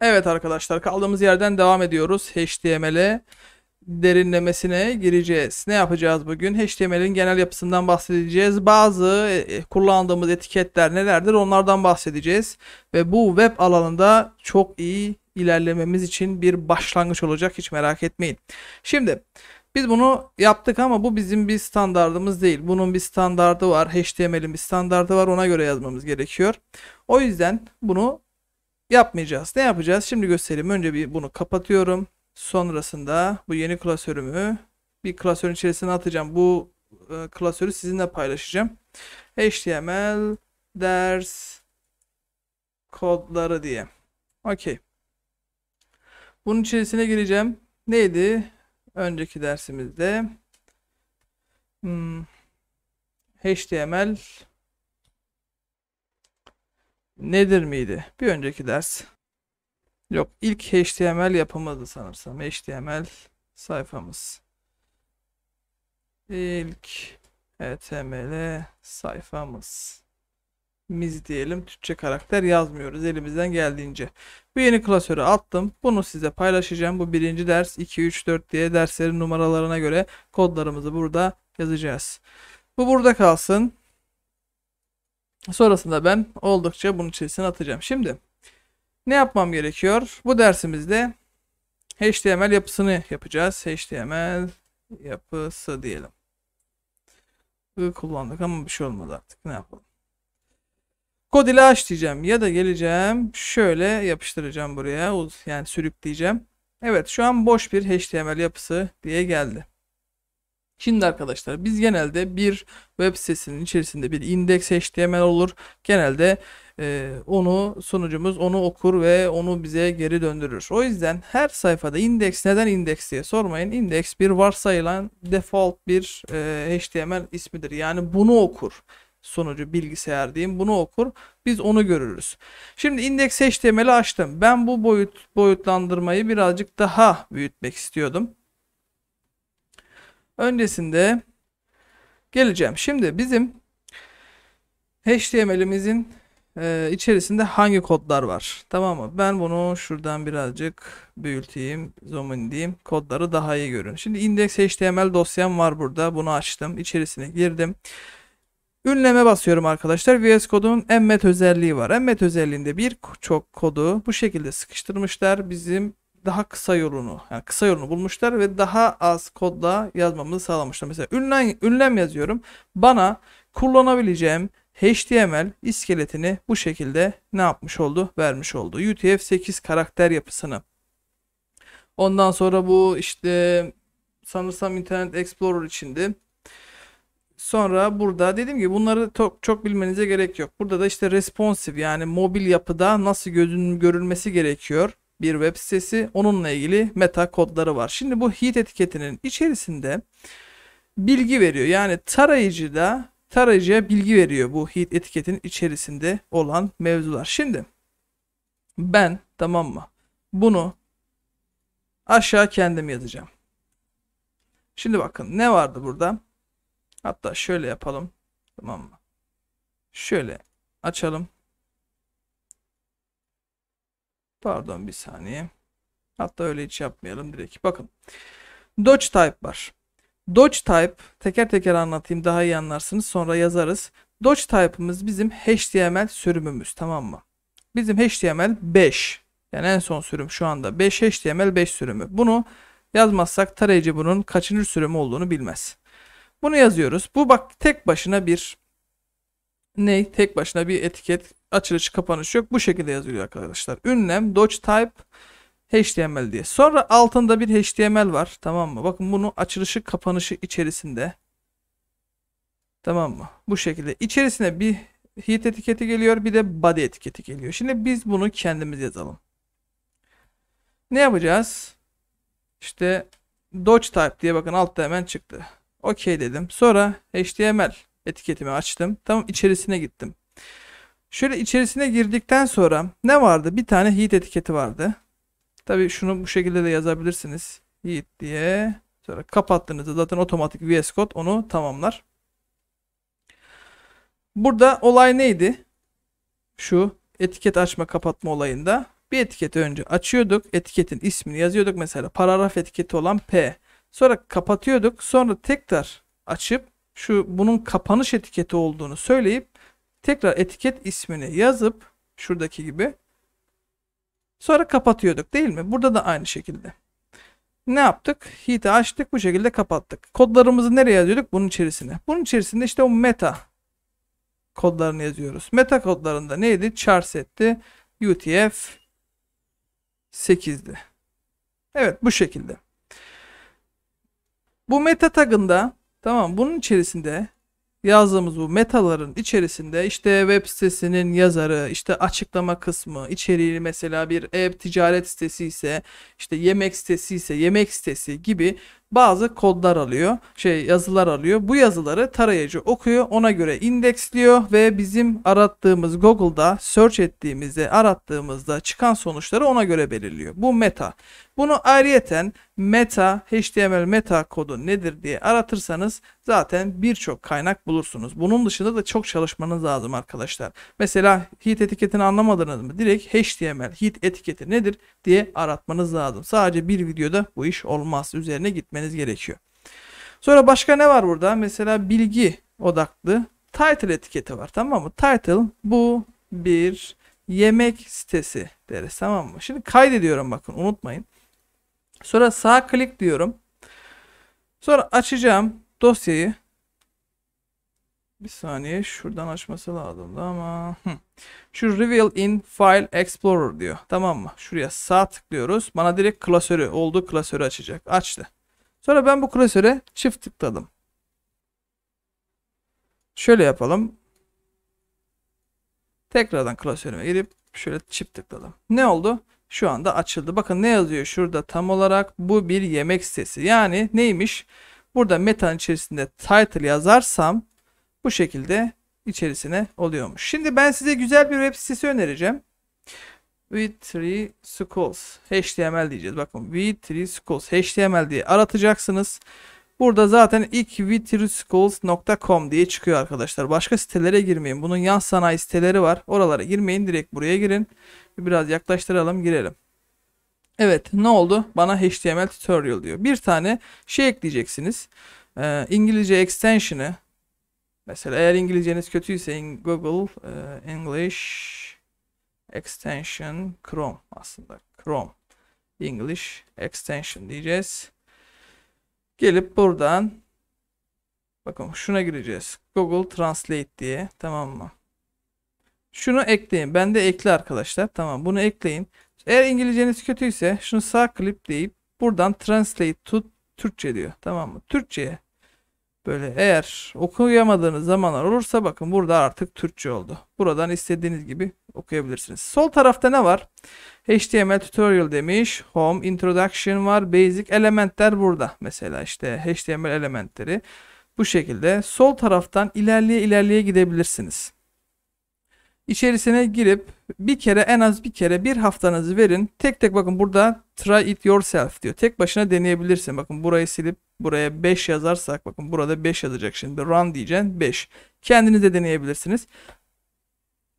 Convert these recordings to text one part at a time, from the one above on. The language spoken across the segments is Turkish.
Evet arkadaşlar kaldığımız yerden devam ediyoruz. HTML'e derinlemesine gireceğiz. Ne yapacağız bugün? HTML'in genel yapısından bahsedeceğiz. Bazı e, e, kullandığımız etiketler nelerdir onlardan bahsedeceğiz. Ve bu web alanında çok iyi ilerlememiz için bir başlangıç olacak hiç merak etmeyin. Şimdi biz bunu yaptık ama bu bizim bir standardımız değil. Bunun bir standardı var. HTML'in bir standardı var. Ona göre yazmamız gerekiyor. O yüzden bunu yapmayacağız. Ne yapacağız? Şimdi göstereyim. Önce bir bunu kapatıyorum. Sonrasında bu yeni klasörümü bir klasörün içerisine atacağım. Bu e, klasörü sizinle paylaşacağım. HTML ders kodları diye. Okey. Bunun içerisine gireceğim. Neydi? Önceki dersimizde hmm, HTML nedir miydi? Bir önceki ders. Yok ilk HTML yapımıydı sanırsam. HTML sayfamız. İlk HTML sayfamız. Miz diyelim. Türkçe karakter yazmıyoruz elimizden geldiğince. Bu yeni klasörü attım. Bunu size paylaşacağım. Bu birinci ders 2, 3, 4 diye derslerin numaralarına göre kodlarımızı burada yazacağız. Bu burada kalsın. Sonrasında ben oldukça bunun içerisine atacağım. Şimdi ne yapmam gerekiyor? Bu dersimizde HTML yapısını yapacağız. HTML yapısı diyelim. I kullandık ama bir şey olmadı artık. Ne yapalım? Kod ile aç diyeceğim. Ya da geleceğim. Şöyle yapıştıracağım buraya. Yani sürükleyeceğim. Evet şu an boş bir HTML yapısı diye geldi. Şimdi arkadaşlar biz genelde bir web sitesinin içerisinde bir indeks HTML olur. Genelde e, onu sunucumuz onu okur ve onu bize geri döndürür. O yüzden her sayfada indeks neden indeks diye sormayın. Indeks bir varsayılan default bir e, HTML ismidir. Yani bunu okur sunucu bilgisayar diyeyim bunu okur biz onu görürüz. Şimdi indeks HTML'i açtım. Ben bu boyut boyutlandırmayı birazcık daha büyütmek istiyordum. Öncesinde geleceğim. Şimdi bizim HTML'imizin e, içerisinde hangi kodlar var? Tamam mı? Ben bunu şuradan birazcık büyüteyim, zoom in Kodları daha iyi görün. Şimdi index.html dosyam var burada. Bunu açtım. İçerisine girdim. Ünleme basıyorum arkadaşlar. VS Code'un emmet özelliği var. Emmet özelliğinde birçok kodu bu şekilde sıkıştırmışlar. Bizim daha kısa yolunu yani kısa yolunu bulmuşlar ve daha az kodla yazmamızı sağlamışlar. Mesela ünlem, ünlem yazıyorum. Bana kullanabileceğim HTML iskeletini bu şekilde ne yapmış oldu? Vermiş oldu. UTF-8 karakter yapısını. Ondan sonra bu işte sanırsam Internet Explorer içindi. Sonra burada dediğim gibi bunları çok, çok bilmenize gerek yok. Burada da işte responsive yani mobil yapıda nasıl gözün görülmesi gerekiyor bir web sitesi. Onunla ilgili meta kodları var. Şimdi bu heat etiketinin içerisinde bilgi veriyor. Yani tarayıcıda tarayıcıya bilgi veriyor bu heat etiketin içerisinde olan mevzular. Şimdi ben tamam mı? Bunu aşağı kendim yazacağım. Şimdi bakın ne vardı burada? Hatta şöyle yapalım. Tamam mı? Şöyle açalım. Pardon bir saniye. Hatta öyle hiç yapmayalım direkt. Bakın. Dodge type var. Dodge type teker teker anlatayım daha iyi anlarsınız. Sonra yazarız. Dodge type'ımız bizim HTML sürümümüz tamam mı? Bizim HTML 5. Yani en son sürüm şu anda 5 HTML 5 sürümü. Bunu yazmazsak tarayıcı bunun kaçıncı sürümü olduğunu bilmez. Bunu yazıyoruz. Bu bak tek başına bir ne tek başına bir etiket açılışı kapanışı yok. Bu şekilde yazılıyor arkadaşlar. Ünlem Dodge Type HTML diye. Sonra altında bir HTML var. Tamam mı? Bakın bunu açılışı kapanışı içerisinde. Tamam mı? Bu şekilde. İçerisine bir heat etiketi geliyor. Bir de body etiketi geliyor. Şimdi biz bunu kendimiz yazalım. Ne yapacağız? İşte Dodge Type diye bakın altta hemen çıktı. Okey dedim. Sonra HTML etiketimi açtım. Tamam içerisine gittim. Şöyle içerisine girdikten sonra ne vardı? Bir tane heat etiketi vardı. Tabi şunu bu şekilde de yazabilirsiniz. Heat diye. Sonra kapattığınızda zaten otomatik VS Code onu tamamlar. Burada olay neydi? Şu etiket açma kapatma olayında. Bir etiketi önce açıyorduk. Etiketin ismini yazıyorduk. Mesela paragraf etiketi olan P. Sonra kapatıyorduk. Sonra tekrar açıp şu bunun kapanış etiketi olduğunu söyleyip tekrar etiket ismini yazıp şuradaki gibi sonra kapatıyorduk değil mi? Burada da aynı şekilde. Ne yaptık? Heat'i açtık bu şekilde kapattık. Kodlarımızı nereye yazıyorduk? Bunun içerisine. Bunun içerisinde işte o meta kodlarını yazıyoruz. Meta kodlarında neydi? Char setti. UTF 8'di. Evet bu şekilde. Bu meta tagında Tamam bunun içerisinde yazdığımız bu metaların içerisinde işte web sitesinin yazarı, işte açıklama kısmı, içeriği mesela bir e-ticaret sitesi ise, işte yemek sitesi ise yemek sitesi gibi bazı kodlar alıyor, şey yazılar alıyor. Bu yazıları tarayıcı okuyor, ona göre indeksliyor ve bizim arattığımız Google'da search ettiğimizde, arattığımızda çıkan sonuçları ona göre belirliyor. Bu meta. Bunu ayrıyeten meta, HTML meta kodu nedir diye aratırsanız zaten birçok kaynak bulursunuz. Bunun dışında da çok çalışmanız lazım arkadaşlar. Mesela heat etiketini anlamadınız mı? Direkt HTML heat etiketi nedir diye aratmanız lazım. Sadece bir videoda bu iş olmaz. Üzerine gitmek etmeniz gerekiyor. Sonra başka ne var burada? Mesela bilgi odaklı title etiketi var tamam mı? Title bu bir yemek sitesi deriz tamam mı? Şimdi kaydediyorum bakın unutmayın. Sonra sağ klik diyorum. Sonra açacağım dosyayı. Bir saniye şuradan açması lazım da ama şu reveal in file explorer diyor. Tamam mı? Şuraya sağ tıklıyoruz. Bana direkt klasörü oldu. klasörü açacak. Açtı. Sonra ben bu klasöre çift tıkladım. Şöyle yapalım. Tekrardan klasörüme girip şöyle çift tıkladım. Ne oldu? Şu anda açıldı. Bakın ne yazıyor şurada tam olarak bu bir yemek sitesi. Yani neymiş? Burada metanın içerisinde title yazarsam bu şekilde içerisine oluyormuş. Şimdi ben size güzel bir web sitesi önereceğim. V3 Schools HTML diyeceğiz. Bakın V3 Schools HTML diye aratacaksınız. Burada zaten ilk v3schools.com diye çıkıyor arkadaşlar. Başka sitelere girmeyin. Bunun yan sanayi siteleri var. Oralara girmeyin. Direkt buraya girin. Biraz yaklaştıralım girelim. Evet ne oldu? Bana HTML tutorial diyor. Bir tane şey ekleyeceksiniz. Ee, İngilizce extension'ı. Mesela eğer İngilizceniz kötüyse in Google e, English extension Chrome aslında Chrome English extension diyeceğiz. Gelip buradan bakın şuna gireceğiz. Google Translate diye tamam mı? Şunu ekleyin. Ben de ekle arkadaşlar. Tamam bunu ekleyin. Eğer İngilizceniz kötüyse şunu sağ klip deyip buradan translate to Türkçe diyor. Tamam mı? Türkçe'ye Böyle eğer okuyamadığınız zamanlar olursa bakın burada artık Türkçe oldu. Buradan istediğiniz gibi okuyabilirsiniz. Sol tarafta ne var? HTML tutorial demiş. Home, introduction var. Basic elementler burada. Mesela işte HTML elementleri. Bu şekilde sol taraftan ilerleye ilerleye gidebilirsiniz. İçerisine girip bir kere en az bir kere bir haftanızı verin. Tek tek bakın burada try it yourself diyor. Tek başına deneyebilirsin. Bakın burayı silip buraya 5 yazarsak bakın burada 5 yazacak şimdi. Run diyeceksin 5. Kendiniz de deneyebilirsiniz.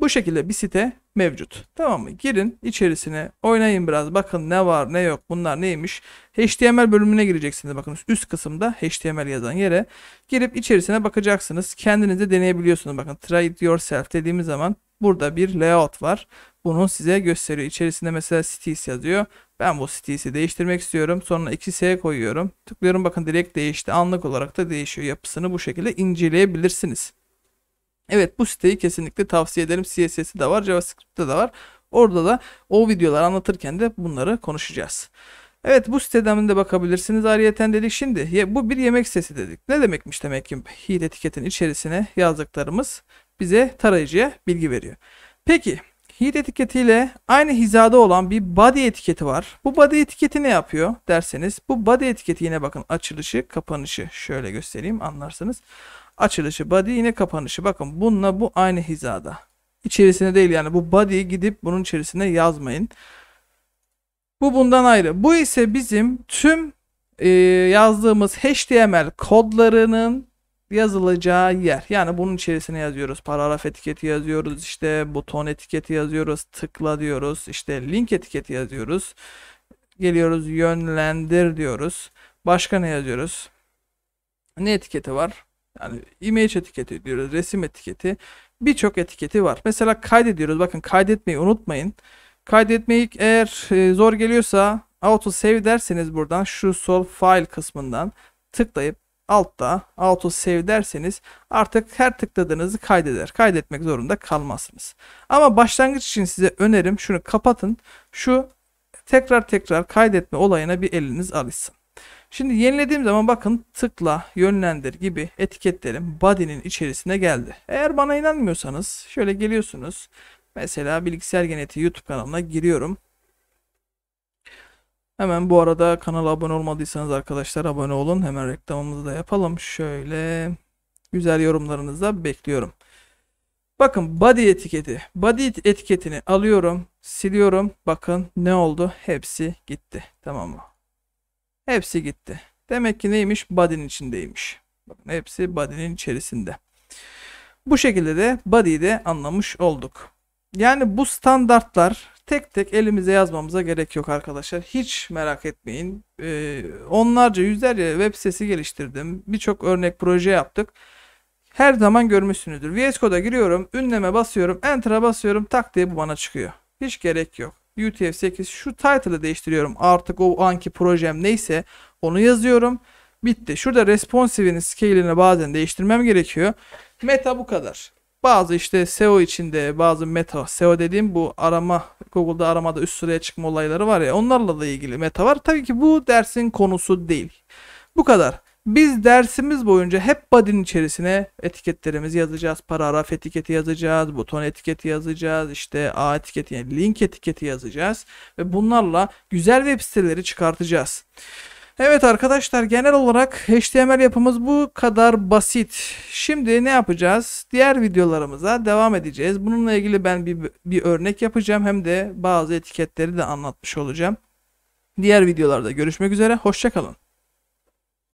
Bu şekilde bir site mevcut. Tamam mı? Girin içerisine oynayın biraz bakın ne var ne yok bunlar neymiş. HTML bölümüne gireceksiniz bakın üst kısımda HTML yazan yere. Girip içerisine bakacaksınız. Kendiniz de deneyebiliyorsunuz bakın try it yourself dediğimiz zaman Burada bir layout var. Bunu size gösteriyor. İçerisinde mesela cities yazıyor. Ben bu cities'i değiştirmek istiyorum. Sonra 2 x'e koyuyorum. Tıklıyorum bakın direkt değişti. Anlık olarak da değişiyor. Yapısını bu şekilde inceleyebilirsiniz. Evet bu siteyi kesinlikle tavsiye ederim. CSS'i de var, JavaScript'te de var. Orada da o videoları anlatırken de bunları konuşacağız. Evet bu siteden de bakabilirsiniz. Ariyeten dedik şimdi bu bir yemek sitesi dedik. Ne demekmiş demek ki hile etiketin içerisine yazdıklarımız bize tarayıcıya bilgi veriyor. Peki heat etiketiyle aynı hizada olan bir body etiketi var. Bu body etiketi ne yapıyor derseniz bu body etiketi yine bakın açılışı kapanışı şöyle göstereyim anlarsınız. Açılışı body yine kapanışı bakın bununla bu aynı hizada. İçerisine değil yani bu body gidip bunun içerisine yazmayın. Bu bundan ayrı. Bu ise bizim tüm e, yazdığımız HTML kodlarının yazılacağı yer. Yani bunun içerisine yazıyoruz. Paragraf etiketi yazıyoruz. işte buton etiketi yazıyoruz. Tıkla diyoruz. işte link etiketi yazıyoruz. Geliyoruz yönlendir diyoruz. Başka ne yazıyoruz? Ne etiketi var? Yani image etiketi diyoruz. Resim etiketi. Birçok etiketi var. Mesela kaydediyoruz. Bakın kaydetmeyi unutmayın. Kaydetmeyi eğer e, zor geliyorsa auto save derseniz buradan şu sol file kısmından tıklayıp altta auto save derseniz artık her tıkladığınızı kaydeder. Kaydetmek zorunda kalmazsınız. Ama başlangıç için size önerim şunu kapatın. Şu tekrar tekrar kaydetme olayına bir eliniz alışsın. Şimdi yenilediğim zaman bakın tıkla, yönlendir gibi etiketlerim body'nin içerisine geldi. Eğer bana inanmıyorsanız şöyle geliyorsunuz. Mesela bilgisayar genetiği YouTube kanalına giriyorum. Hemen bu arada kanala abone olmadıysanız arkadaşlar abone olun. Hemen reklamımızı da yapalım. Şöyle güzel yorumlarınızı bekliyorum. Bakın body etiketi. Body etiketini alıyorum, siliyorum. Bakın ne oldu? Hepsi gitti. Tamam mı? Hepsi gitti. Demek ki neymiş? Body'nin içindeymiş. Bakın hepsi body'nin içerisinde. Bu şekilde de body'yi de anlamış olduk. Yani bu standartlar tek tek elimize yazmamıza gerek yok arkadaşlar. Hiç merak etmeyin. Ee, onlarca yüzlerce web sitesi geliştirdim. Birçok örnek proje yaptık. Her zaman görmüşsünüzdür. VS Code'a giriyorum. Ünleme basıyorum. Enter'a basıyorum. Tak diye bu bana çıkıyor. Hiç gerek yok. UTF-8 şu title'ı değiştiriyorum. Artık o anki projem neyse onu yazıyorum. Bitti. Şurada responsive'in scale'ini bazen değiştirmem gerekiyor. Meta bu kadar. Bazı işte SEO içinde bazı meta, SEO dediğim bu arama, Google'da aramada üst sıraya çıkma olayları var ya onlarla da ilgili meta var. Tabii ki bu dersin konusu değil. Bu kadar. Biz dersimiz boyunca hep body'nin içerisine etiketlerimizi yazacağız. Paragraf etiketi yazacağız, buton etiketi yazacağız, işte A etiketi yani link etiketi yazacağız. Ve bunlarla güzel web siteleri çıkartacağız. Evet arkadaşlar genel olarak HTML yapımız bu kadar basit. Şimdi ne yapacağız? Diğer videolarımıza devam edeceğiz. Bununla ilgili ben bir, bir örnek yapacağım. Hem de bazı etiketleri de anlatmış olacağım. Diğer videolarda görüşmek üzere. Hoşçakalın.